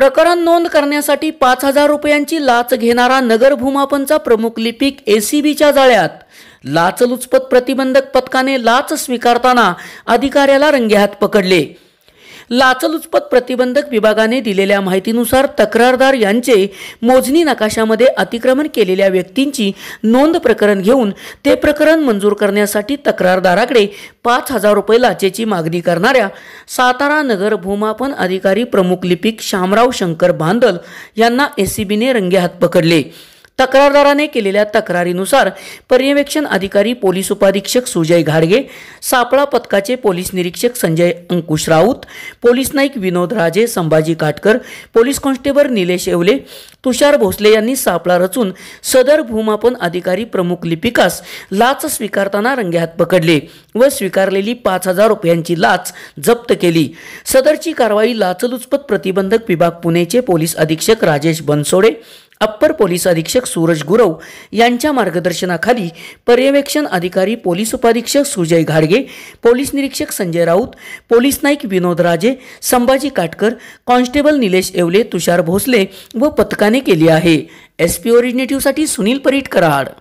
प्रकरण नोंद करण्यासाठी पाच हजार रुपयांची लाच घेणारा नगर भूमापनचा प्रमुख लिपिक एसीबीच्या जाळ्यात लाचलुचपत प्रतिबंधक पथकाने लाच स्वीकारताना अधिकाऱ्याला रंगेहात पकडले लाचलुचपत प्रतिबंधक विभागाने दिलेल्या माहितीनुसार तक्रारदार यांचे मोजणी नकाशामध्ये अतिक्रमण केलेल्या व्यक्तींची नोंद प्रकरण घेऊन ते प्रकरण मंजूर करण्यासाठी तक्रारदाराकडे पाच हजार रुपये लाचेची मागणी करणाऱ्या सातारा नगर भूमापन अधिकारी प्रमुख लिपिक श्यामराव शंकर बांदल यांना एसीबीने रंगेहात पकडले तक्रारदाराने केलेल्या तक्रारीनुसार पर्यवेक्षण अधिकारी पोलीस उपाधीक्षक सुजय घाडगे सापळा पथकाचे पोलीस निरीक्षक Sanjay Ankush Raut police Naik Vinod Raje Sambhaji Katkar police constable Nilesh Yewale Tushar Bhosale यांनी सापळा रचून सदर भूमापन अधिकारी प्रमुख लिपिकास लाच स्वीकारताना रंगेहात पकडले व स्वीकारलेली पाच हजार रुपयांची लाच जप्त केली सदरची कारवाई लाचलुचपत प्रतिबंधक विभाग पुणेचे पोलीस अधीक्षक राजेश बनसोडे अप्पर पोलीस अधीक्षक सूरज गुरव यांच्या मार्गदर्शनाखाली पर्यवेक्षण अधिकारी पोलीस उपाधीक्षक सुजय घाडगे पोलीस निरीक्षक संजय राऊत पोलीस नाईक विनोद राजे संभाजी काटकर कॉन्स्टेबल निलेश येवले तुषार भोसले व पथकाने केली आहे एस पी ओरिजिनेटिव्हसाठी सुनील परिट कराड